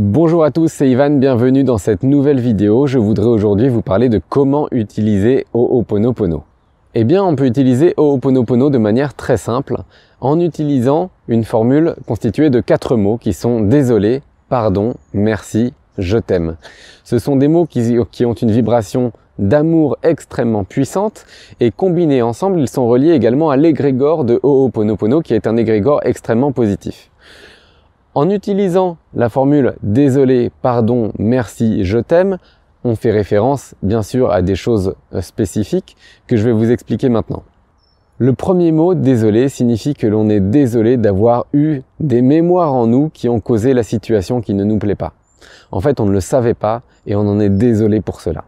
Bonjour à tous, c'est Ivan, bienvenue dans cette nouvelle vidéo. Je voudrais aujourd'hui vous parler de comment utiliser Ho'oponopono. Eh bien, on peut utiliser Ho'oponopono de manière très simple en utilisant une formule constituée de quatre mots qui sont désolé, pardon, merci, je t'aime. Ce sont des mots qui, ont une vibration d'amour extrêmement puissante et combinés ensemble, ils sont reliés également à l'égrégore de Ho'oponopono qui est un égrégore extrêmement positif. En utilisant la formule désolé, pardon, merci, je t'aime, on fait référence bien sûr à des choses euh, spécifiques que je vais vous expliquer maintenant. Le premier mot désolé signifie que l'on est désolé d'avoir eu des mémoires en nous qui ont causé la situation qui ne nous plaît pas. En fait, on ne le savait pas et on en est désolé pour cela.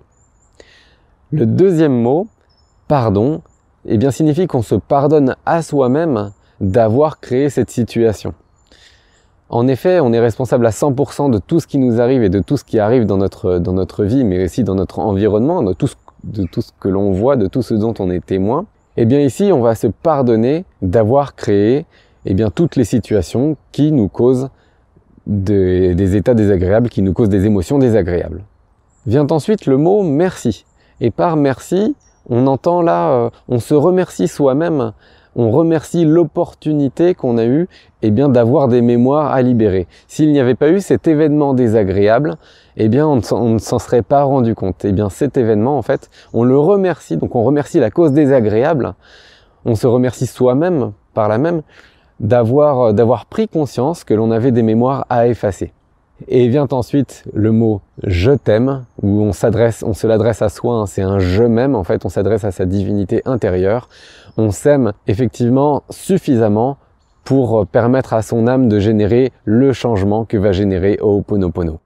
Le deuxième mot, pardon, eh bien signifie qu'on se pardonne à soi-même d'avoir créé cette situation. En effet, on est responsable à 100% de tout ce qui nous arrive et de tout ce qui arrive dans notre, dans notre vie, mais aussi dans notre environnement, de tout ce, que l'on voit, de tout ce dont on est témoin. Eh bien ici, on va se pardonner d'avoir créé eh bien, toutes les situations qui nous causent des, états désagréables, qui nous causent des émotions désagréables. Vient ensuite le mot merci. Et par merci, on entend là, euh, on se remercie soi-même on remercie l'opportunité qu'on a eue et eh bien, d'avoir des mémoires à libérer. S'il n'y avait pas eu cet événement désagréable, eh bien, on ne, s'en serait pas rendu compte. Eh bien, cet événement, en fait, on le remercie. Donc, on remercie la cause désagréable. On se remercie soi-même, par la même, d'avoir, euh, d'avoir pris conscience que l'on avait des mémoires à effacer. Et vient ensuite le mot je t'aime, où on s'adresse, on se l'adresse à soi, hein. c'est un je m'aime, en fait, on s'adresse à sa divinité intérieure. On s'aime effectivement suffisamment pour permettre à son âme de générer le changement que va générer Ho'oponopono.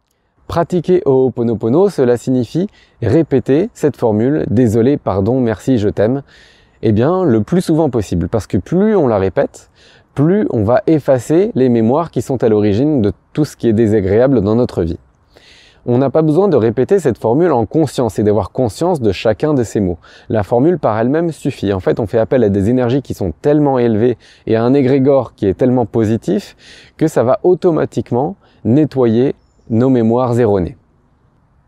Pratiquer Ho'oponopono, cela signifie répéter cette formule désolé, pardon, merci, je t'aime, eh bien, le plus souvent possible, parce que plus on la répète, plus on va effacer les mémoires qui sont à l'origine de tout ce qui est désagréable dans notre vie. On n'a pas besoin de répéter cette formule en conscience et d'avoir conscience de chacun de ces mots. La formule par elle-même suffit. En fait, on fait appel à des énergies qui sont tellement élevées et à un égrégore qui est tellement positif que ça va automatiquement nettoyer nos mémoires erronées.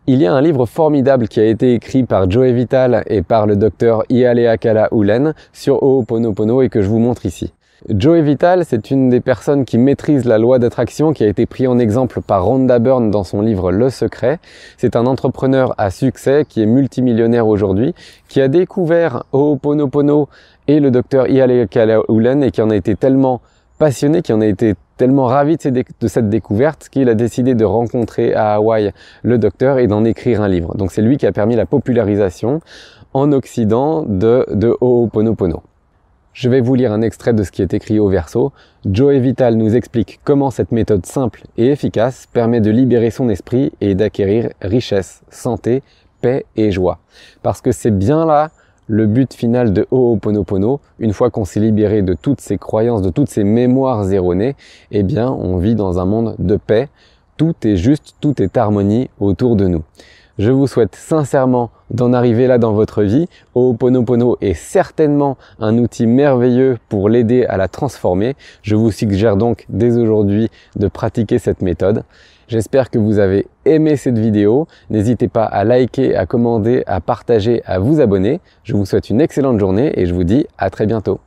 Il y a un livre formidable qui a été écrit par Joe Vital et par le docteur Ialeakala Ulen sur Ho'oponopono et que je vous montre ici. Joey Vital, c'est une des personnes qui maîtrise la loi d'attraction qui a été pris en exemple par Rhonda Byrne dans son livre Le Secret. C'est un entrepreneur à succès qui est multimillionnaire aujourd'hui, qui a découvert Ho'oponopono et le docteur Ialekalaulen et qui en a été tellement passionné, qui en a été tellement ravi de, cette découverte qu'il a décidé de rencontrer à Hawaï le docteur et d'en écrire un livre. Donc c'est lui qui a permis la popularisation en Occident de, de Ho'oponopono. Je vais vous lire un extrait de ce qui est écrit au verso. Joe Vital nous explique comment cette méthode simple et efficace permet de libérer son esprit et d'acquérir richesse, santé, paix et joie. Parce que c'est bien là le but final de Ho'oponopono, une fois qu'on s'est libéré de toutes ces croyances, de toutes ces mémoires erronées, eh bien, on vit dans un monde de paix. Tout est juste, tout est harmonie autour de nous. Je vous souhaite sincèrement d'en arriver là dans votre vie. Ho'oponopono est certainement un outil merveilleux pour l'aider à la transformer. Je vous suggère donc dès aujourd'hui de pratiquer cette méthode. J'espère que vous avez aimé cette vidéo. N'hésitez pas à liker, à commander, à partager, à vous abonner. Je vous souhaite une excellente journée et je vous dis à très bientôt.